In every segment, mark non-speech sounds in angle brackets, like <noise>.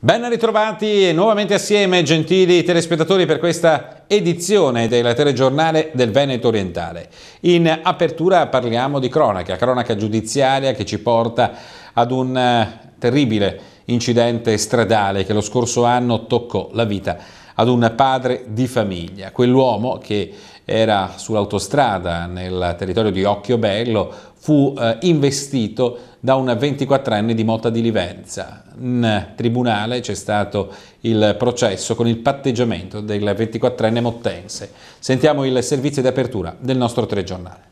Ben ritrovati nuovamente assieme, gentili telespettatori, per questa edizione del telegiornale del Veneto Orientale. In apertura parliamo di cronaca, cronaca giudiziaria che ci porta ad un eh, terribile incidente stradale che lo scorso anno toccò la vita ad un padre di famiglia. Quell'uomo che era sull'autostrada nel territorio di Occhiobello fu eh, investito da un 24enne di Motta di Livenza. In tribunale c'è stato il processo con il patteggiamento del 24enne mottense. Sentiamo il servizio di apertura del nostro telegiornale.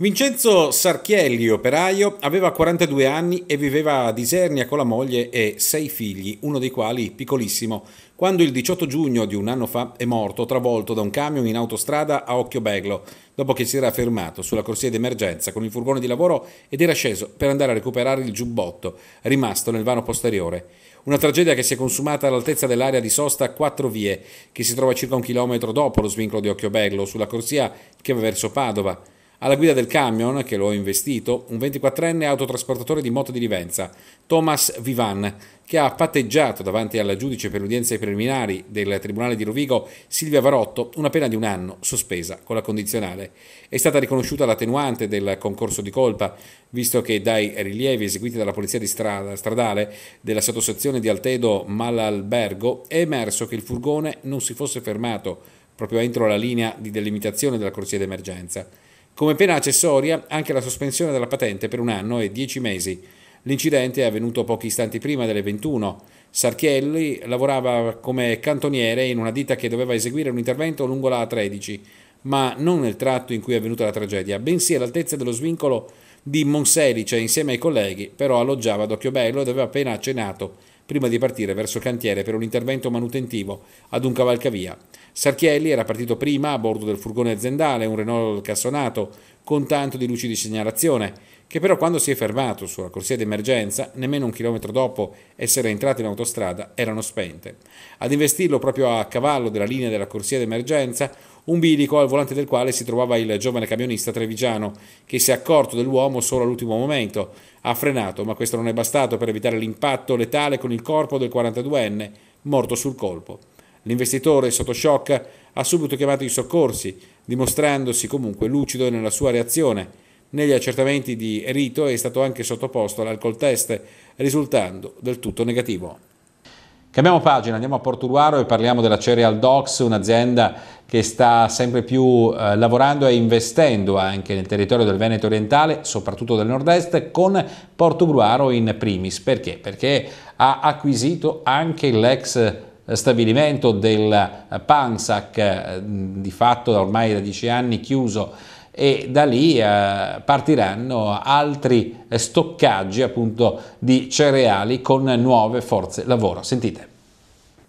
Vincenzo Sarchielli, operaio, aveva 42 anni e viveva a Disernia con la moglie e sei figli, uno dei quali piccolissimo, quando il 18 giugno di un anno fa è morto travolto da un camion in autostrada a Occhio Occhiobeglo, dopo che si era fermato sulla corsia d'emergenza con il furgone di lavoro ed era sceso per andare a recuperare il giubbotto rimasto nel vano posteriore. Una tragedia che si è consumata all'altezza dell'area di sosta a quattro vie, che si trova circa un chilometro dopo lo svincolo di Occhio Occhiobello, sulla corsia che va verso Padova. Alla guida del camion, che lo ha investito, un 24enne autotrasportatore di moto di Livenza, Thomas Vivan, che ha patteggiato davanti alla giudice per udienze preliminari del Tribunale di Rovigo, Silvia Varotto, una pena di un anno, sospesa con la condizionale. È stata riconosciuta l'attenuante del concorso di colpa, visto che dai rilievi eseguiti dalla Polizia di strada, Stradale della sottosezione di Altedo Malalbergo è emerso che il furgone non si fosse fermato proprio entro la linea di delimitazione della corsia d'emergenza. Come pena accessoria anche la sospensione della patente per un anno e dieci mesi. L'incidente è avvenuto pochi istanti prima delle 21. Sarchielli lavorava come cantoniere in una ditta che doveva eseguire un intervento lungo la A13, ma non nel tratto in cui è avvenuta la tragedia, bensì all'altezza dello svincolo di Monselice insieme ai colleghi, però alloggiava ad occhio bello ed aveva appena accenato prima di partire verso il cantiere per un intervento manutentivo ad un cavalcavia. Sarchielli era partito prima a bordo del furgone aziendale, un Renault cassonato, con tanto di luci di segnalazione, che però quando si è fermato sulla corsia d'emergenza, nemmeno un chilometro dopo essere entrato in autostrada, erano spente. Ad investirlo proprio a cavallo della linea della corsia d'emergenza, un bilico al volante del quale si trovava il giovane camionista trevigiano, che si è accorto dell'uomo solo all'ultimo momento. Ha frenato, ma questo non è bastato per evitare l'impatto letale con il corpo del 42enne, morto sul colpo. L'investitore, sotto shock, ha subito chiamato i soccorsi, dimostrandosi comunque lucido nella sua reazione. Negli accertamenti di rito è stato anche sottoposto all'alcol test, risultando del tutto negativo. Cambiamo pagina, andiamo a Porturuaro e parliamo della Cereal Docs, un'azienda che sta sempre più eh, lavorando e investendo anche nel territorio del Veneto orientale, soprattutto del nord-est, con Portogruaro in primis. Perché? Perché ha acquisito anche l'ex stabilimento del eh, Pansac, eh, di fatto ormai da dieci anni chiuso, e da lì eh, partiranno altri stoccaggi appunto di cereali con nuove forze lavoro. Sentite.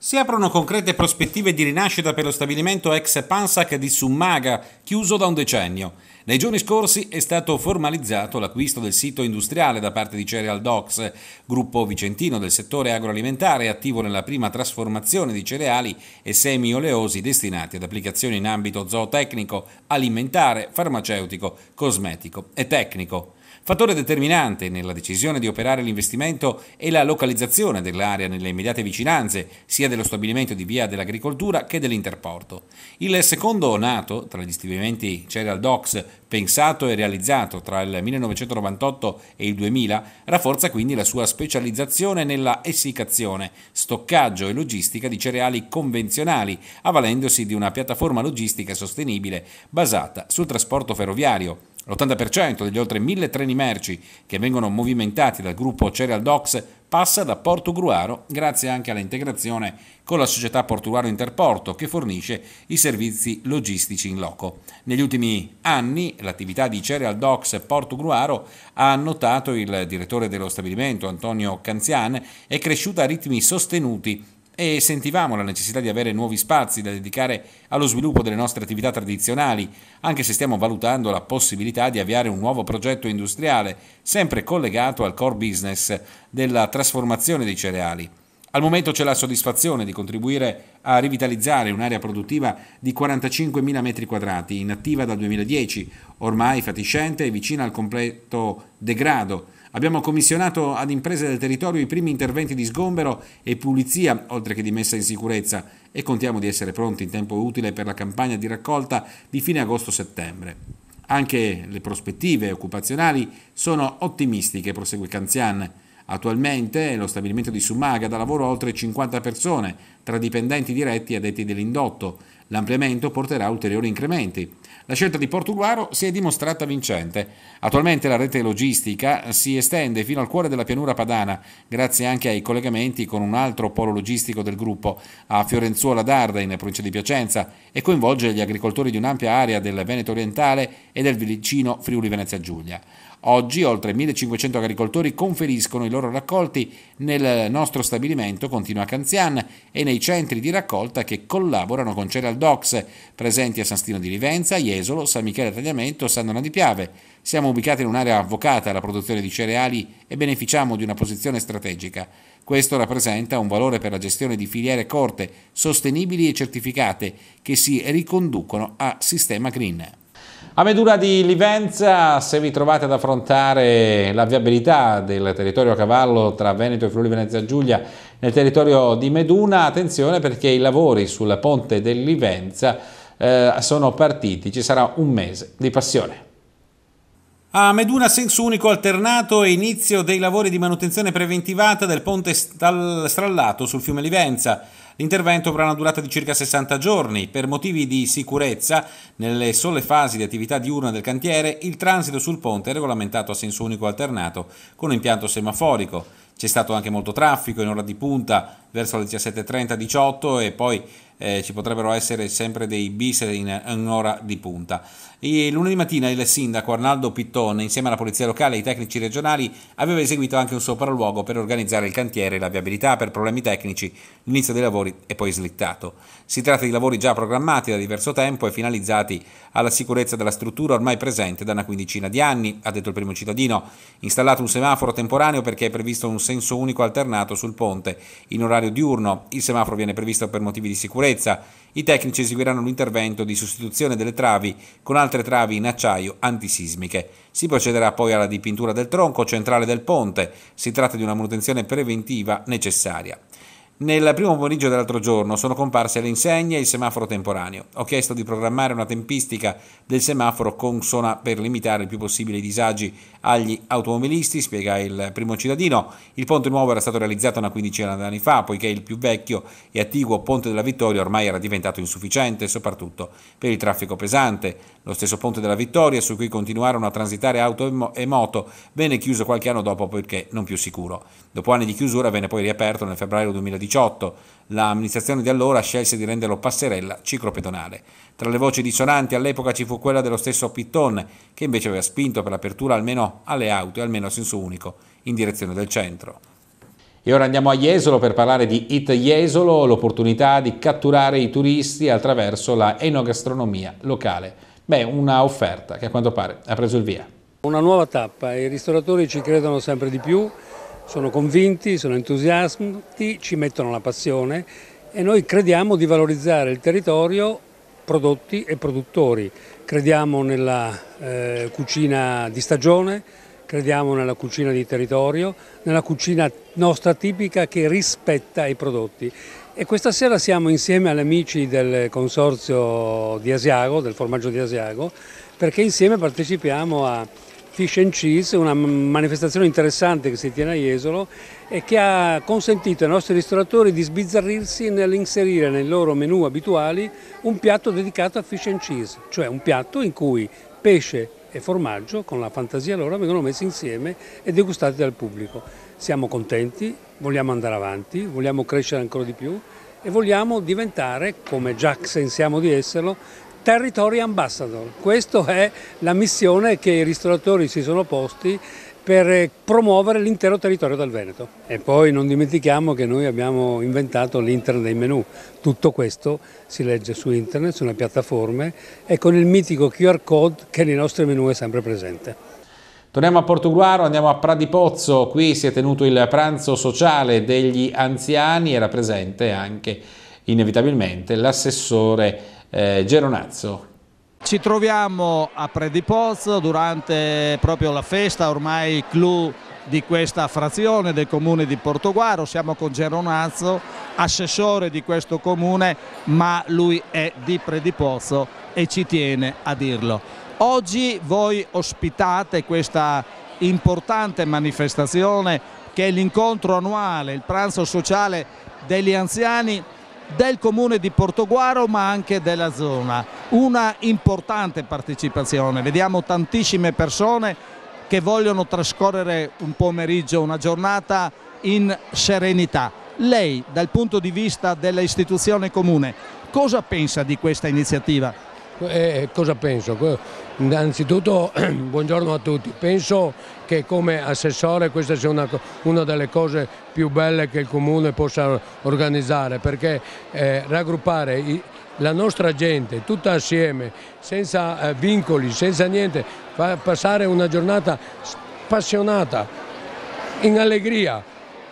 Si aprono concrete prospettive di rinascita per lo stabilimento ex Pansac di Summaga, chiuso da un decennio. Nei giorni scorsi è stato formalizzato l'acquisto del sito industriale da parte di Cereal Docs, gruppo vicentino del settore agroalimentare attivo nella prima trasformazione di cereali e semi oleosi destinati ad applicazioni in ambito zootecnico, alimentare, farmaceutico, cosmetico e tecnico. Fattore determinante nella decisione di operare l'investimento è la localizzazione dell'area nelle immediate vicinanze sia dello stabilimento di via dell'agricoltura che dell'interporto. Il secondo nato tra gli stabilimenti Cereal Docks pensato e realizzato tra il 1998 e il 2000 rafforza quindi la sua specializzazione nella essiccazione, stoccaggio e logistica di cereali convenzionali, avvalendosi di una piattaforma logistica sostenibile basata sul trasporto ferroviario l'80% degli oltre mille treni merci che vengono movimentati dal gruppo Cereal Docks passa da Porto Gruaro grazie anche all'integrazione con la società Portuaro Interporto che fornisce i servizi logistici in loco. Negli ultimi anni l'attività di Cereal Docks Porto Gruaro ha notato il direttore dello stabilimento Antonio Canzian è cresciuta a ritmi sostenuti e sentivamo la necessità di avere nuovi spazi da dedicare allo sviluppo delle nostre attività tradizionali, anche se stiamo valutando la possibilità di avviare un nuovo progetto industriale, sempre collegato al core business della trasformazione dei cereali. Al momento c'è la soddisfazione di contribuire a rivitalizzare un'area produttiva di 45.000 m2, inattiva dal 2010, ormai fatiscente e vicina al completo degrado Abbiamo commissionato ad imprese del territorio i primi interventi di sgombero e pulizia, oltre che di messa in sicurezza, e contiamo di essere pronti in tempo utile per la campagna di raccolta di fine agosto-settembre. Anche le prospettive occupazionali sono ottimistiche, prosegue Canzian. Attualmente lo stabilimento di Sumaga dà lavoro a oltre 50 persone, tra dipendenti diretti e addetti dell'indotto. L'ampliamento porterà ulteriori incrementi. La scelta di Portuguaro si è dimostrata vincente. Attualmente la rete logistica si estende fino al cuore della pianura padana, grazie anche ai collegamenti con un altro polo logistico del gruppo a Fiorenzuola d'Arda in provincia di Piacenza e coinvolge gli agricoltori di un'ampia area del Veneto orientale e del vicino Friuli Venezia Giulia. Oggi oltre 1500 agricoltori conferiscono i loro raccolti nel nostro stabilimento Continua Canzian e nei centri di raccolta che collaborano con Cereal Docs, presenti a San Stino di Livenza, Jesolo, San Michele Tagliamento, San Donà di Piave. Siamo ubicati in un'area avvocata alla produzione di cereali e beneficiamo di una posizione strategica. Questo rappresenta un valore per la gestione di filiere corte, sostenibili e certificate, che si riconducono a sistema green. A Medura di Livenza, se vi trovate ad affrontare la viabilità del territorio a cavallo tra Veneto e Friuli Venezia Giulia nel territorio di Meduna, attenzione perché i lavori sul ponte dell'Ivenza eh, sono partiti, ci sarà un mese di passione. A Meduna senso unico alternato e inizio dei lavori di manutenzione preventivata del ponte strallato sul fiume Livenza. L'intervento avrà una durata di circa 60 giorni. Per motivi di sicurezza, nelle sole fasi di attività diurna del cantiere, il transito sul ponte è regolamentato a senso unico alternato con impianto semaforico. C'è stato anche molto traffico in ora di punta verso le 17.30-18 e poi eh, ci potrebbero essere sempre dei bis in un'ora di punta. E lunedì mattina il sindaco Arnaldo Pittone, insieme alla polizia locale e ai tecnici regionali, aveva eseguito anche un sopralluogo per organizzare il cantiere e la viabilità per problemi tecnici. L'inizio dei lavori è poi slittato. Si tratta di lavori già programmati da diverso tempo e finalizzati alla sicurezza della struttura ormai presente da una quindicina di anni, ha detto il primo cittadino. Installato un semaforo temporaneo perché è previsto un senso unico alternato sul ponte in orario diurno. Il semaforo viene previsto per motivi di sicurezza sicurezza. I tecnici eseguiranno l'intervento di sostituzione delle travi con altre travi in acciaio antisismiche. Si procederà poi alla dipintura del tronco centrale del ponte. Si tratta di una manutenzione preventiva necessaria. Nel primo pomeriggio dell'altro giorno sono comparse le insegne e il semaforo temporaneo. Ho chiesto di programmare una tempistica del semaforo consona per limitare il più possibile i disagi agli automobilisti, spiega il primo cittadino. Il ponte nuovo era stato realizzato una quindicina di anni fa, poiché il più vecchio e attiguo ponte della Vittoria ormai era diventato insufficiente, soprattutto per il traffico pesante. Lo stesso ponte della Vittoria, su cui continuarono a transitare auto e moto, venne chiuso qualche anno dopo perché non più sicuro. Dopo anni di chiusura venne poi riaperto nel febbraio 2018. L'amministrazione di allora scelse di renderlo passerella ciclopedonale. Tra le voci dissonanti all'epoca ci fu quella dello stesso Pitton, che invece aveva spinto per l'apertura almeno alle auto e almeno a senso unico, in direzione del centro. E ora andiamo a Jesolo per parlare di It Jesolo, l'opportunità di catturare i turisti attraverso la enogastronomia locale. Beh, una offerta che a quanto pare ha preso il via. Una nuova tappa, i ristoratori ci credono sempre di più sono convinti, sono entusiasti, ci mettono la passione e noi crediamo di valorizzare il territorio, prodotti e produttori. Crediamo nella eh, cucina di stagione, crediamo nella cucina di territorio, nella cucina nostra tipica che rispetta i prodotti. E questa sera siamo insieme agli amici del consorzio di Asiago, del formaggio di Asiago, perché insieme partecipiamo a Fish and Cheese, una manifestazione interessante che si tiene a Jesolo e che ha consentito ai nostri ristoratori di sbizzarrirsi nell'inserire nei loro menu abituali un piatto dedicato a Fish and Cheese, cioè un piatto in cui pesce e formaggio, con la fantasia loro, vengono messi insieme e degustati dal pubblico. Siamo contenti, vogliamo andare avanti, vogliamo crescere ancora di più e vogliamo diventare, come già pensiamo di esserlo, Territory Ambassador. Questa è la missione che i ristoratori si sono posti per eh, promuovere l'intero territorio del Veneto. E poi non dimentichiamo che noi abbiamo inventato l'internet dei menu. Tutto questo si legge su internet, su una piattaforma e con il mitico QR code che nei nostri menu è sempre presente. Torniamo a Portuguaro, andiamo a Pradipozzo, qui si è tenuto il pranzo sociale degli anziani, era presente anche inevitabilmente l'assessore eh, Geronazzo. Ci troviamo a Predipozzo durante proprio la festa, ormai clou di questa frazione del comune di Portoguaro, siamo con Geronazzo, assessore di questo comune, ma lui è di Predipozzo e ci tiene a dirlo. Oggi voi ospitate questa importante manifestazione che è l'incontro annuale, il pranzo sociale degli anziani del comune di Portoguaro ma anche della zona. Una importante partecipazione, vediamo tantissime persone che vogliono trascorrere un pomeriggio, una giornata in serenità. Lei dal punto di vista dell'istituzione comune cosa pensa di questa iniziativa? Eh, eh, cosa penso? Innanzitutto <clears throat> buongiorno a tutti, penso che come assessore questa sia una, una delle cose più belle che il Comune possa organizzare perché eh, raggruppare i, la nostra gente tutta assieme, senza eh, vincoli, senza niente, fa passare una giornata spassionata, in allegria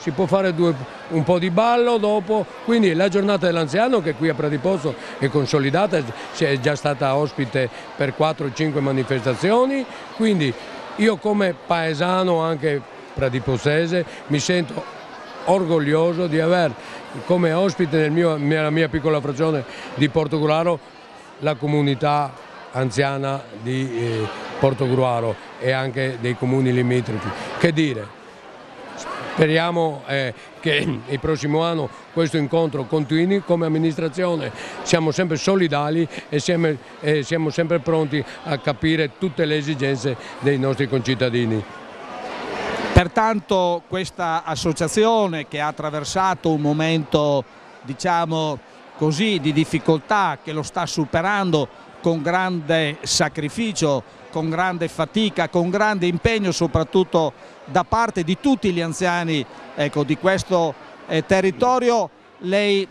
si può fare due, un po' di ballo dopo, quindi la giornata dell'anziano che qui a Pratiposto è consolidata, è già stata ospite per 4-5 manifestazioni, quindi io come paesano anche pratiposese mi sento orgoglioso di aver come ospite mio, nella mia piccola frazione di Portogruaro la comunità anziana di eh, Portogruaro e anche dei comuni limitrofi. Che dire? Speriamo eh, che il prossimo anno questo incontro continui come amministrazione, siamo sempre solidali e siamo, eh, siamo sempre pronti a capire tutte le esigenze dei nostri concittadini. Pertanto questa associazione che ha attraversato un momento diciamo così di difficoltà che lo sta superando con grande sacrificio con grande fatica, con grande impegno soprattutto da parte di tutti gli anziani ecco, di questo eh, territorio. Lei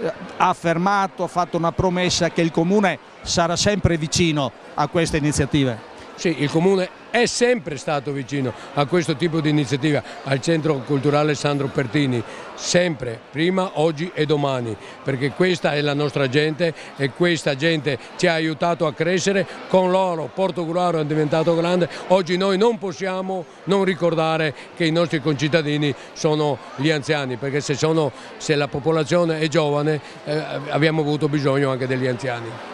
eh, ha affermato, ha fatto una promessa che il Comune sarà sempre vicino a queste iniziative. Sì, il Comune è sempre stato vicino a questo tipo di iniziativa, al Centro Culturale Sandro Pertini, sempre, prima, oggi e domani, perché questa è la nostra gente e questa gente ci ha aiutato a crescere, con loro Porto Guraro è diventato grande, oggi noi non possiamo non ricordare che i nostri concittadini sono gli anziani, perché se, sono, se la popolazione è giovane eh, abbiamo avuto bisogno anche degli anziani.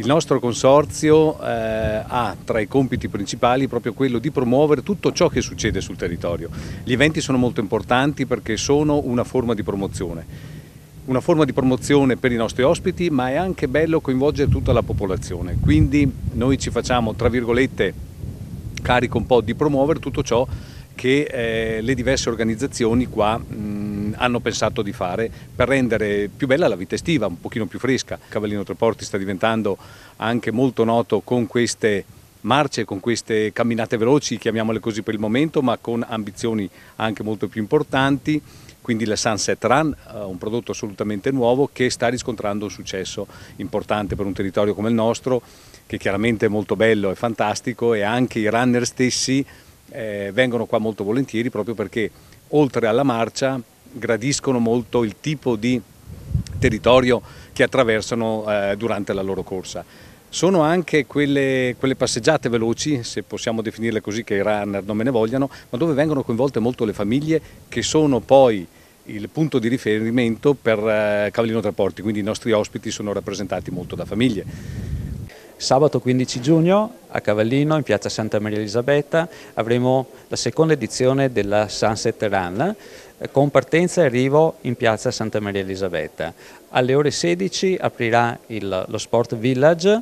Il nostro consorzio eh, ha tra i compiti principali proprio quello di promuovere tutto ciò che succede sul territorio. Gli eventi sono molto importanti perché sono una forma di promozione una forma di promozione per i nostri ospiti, ma è anche bello coinvolgere tutta la popolazione. Quindi noi ci facciamo, tra virgolette, carico un po' di promuovere tutto ciò che eh, le diverse organizzazioni qua mh, hanno pensato di fare per rendere più bella la vita estiva, un pochino più fresca. Cavallino Treporti sta diventando anche molto noto con queste marce, con queste camminate veloci, chiamiamole così per il momento, ma con ambizioni anche molto più importanti quindi la Sunset Run, eh, un prodotto assolutamente nuovo che sta riscontrando un successo importante per un territorio come il nostro, che chiaramente è molto bello e fantastico e anche i runner stessi eh, vengono qua molto volentieri proprio perché oltre alla marcia gradiscono molto il tipo di territorio che attraversano eh, durante la loro corsa. Sono anche quelle, quelle, passeggiate veloci, se possiamo definirle così, che i runner non me ne vogliano, ma dove vengono coinvolte molto le famiglie che sono poi il punto di riferimento per eh, Cavallino Traporti, quindi i nostri ospiti sono rappresentati molto da famiglie. Sabato 15 giugno a Cavallino, in piazza Santa Maria Elisabetta, avremo la seconda edizione della Sunset Run, eh, con partenza e arrivo in piazza Santa Maria Elisabetta. Alle ore 16 aprirà il, lo Sport Village,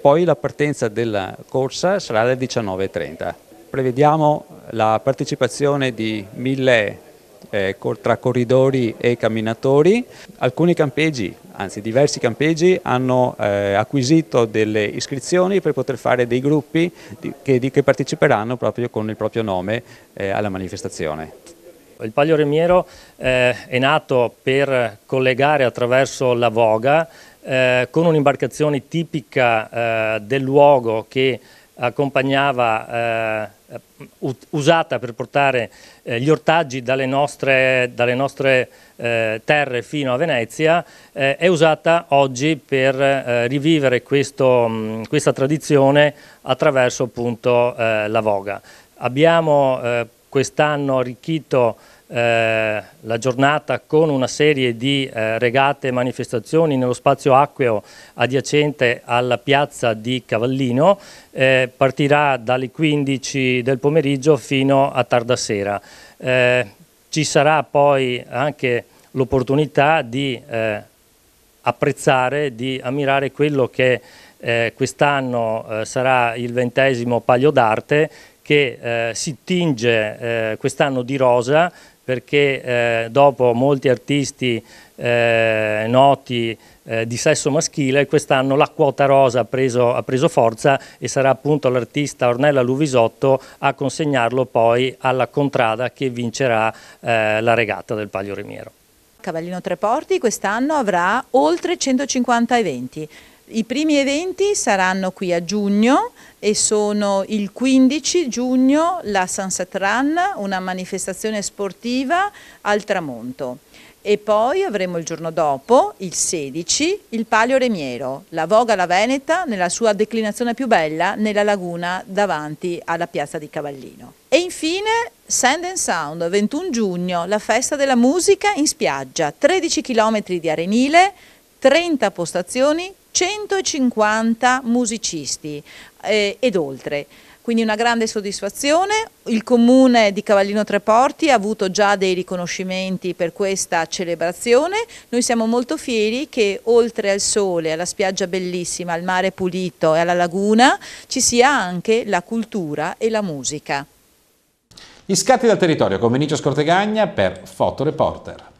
poi la partenza della corsa sarà alle 19.30. Prevediamo la partecipazione di mille eh, tra corridori e camminatori. Alcuni campeggi, anzi diversi campeggi, hanno eh, acquisito delle iscrizioni per poter fare dei gruppi di, che, di, che, parteciperanno proprio con il proprio nome eh, alla manifestazione. Il Paglio Remiero eh, è nato per collegare attraverso la voga eh, con un'imbarcazione tipica eh, del luogo che accompagnava, eh, usata per portare eh, gli ortaggi dalle nostre, dalle nostre eh, terre fino a Venezia, è usata oggi per rivivere questo, mh, mm, questa tradizione attraverso appunto la voga. Abbiamo quest'anno arricchito eh, la giornata con una serie di eh, regate e manifestazioni nello spazio acqueo adiacente alla piazza di Cavallino, eh, partirà dalle 15 del pomeriggio fino a tarda sera. Eh, ci sarà poi anche l'opportunità di eh, apprezzare, di ammirare quello che eh, quest'anno sarà il ventesimo Palio d'Arte che eh, si tinge eh, quest'anno di rosa perché eh, dopo molti artisti eh, noti eh, di sesso maschile, quest'anno la quota rosa ha preso, ha preso forza e sarà appunto l'artista Ornella Luvisotto a consegnarlo poi alla Contrada che vincerà eh, la regata del Palio Remiero. Cavallino Treporti quest'anno avrà oltre 150 eventi, i primi eventi saranno qui a giugno e sono il 15 giugno la Sunset Run, una manifestazione sportiva al tramonto. E poi avremo il giorno dopo, il 16, il Palio Remiero, la Voga La Veneta nella sua declinazione più bella nella laguna davanti alla piazza di Cavallino. E infine Sand and Sound, 21 giugno, la festa della musica in spiaggia, 13 km di arenile, 30 postazioni, 150 musicisti eh, ed oltre. Quindi una grande soddisfazione, il comune di Cavallino Treporti ha avuto già dei riconoscimenti per questa celebrazione, noi siamo molto fieri che oltre al sole, alla spiaggia bellissima, al mare pulito e alla laguna ci sia anche la cultura e la musica. Gli scatti dal territorio con Vinicio Scortegagna per Fotoreporter.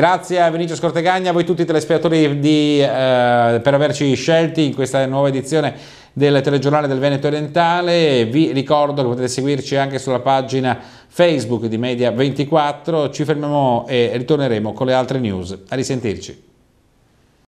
Grazie a Vinicio Scortegagna, a voi tutti telespettatori di, eh, per averci scelti in questa nuova edizione del telegiornale del Veneto Orientale. Vi ricordo che potete seguirci anche sulla pagina Facebook di Media24. Ci fermiamo e ritorneremo con le altre news. A risentirci.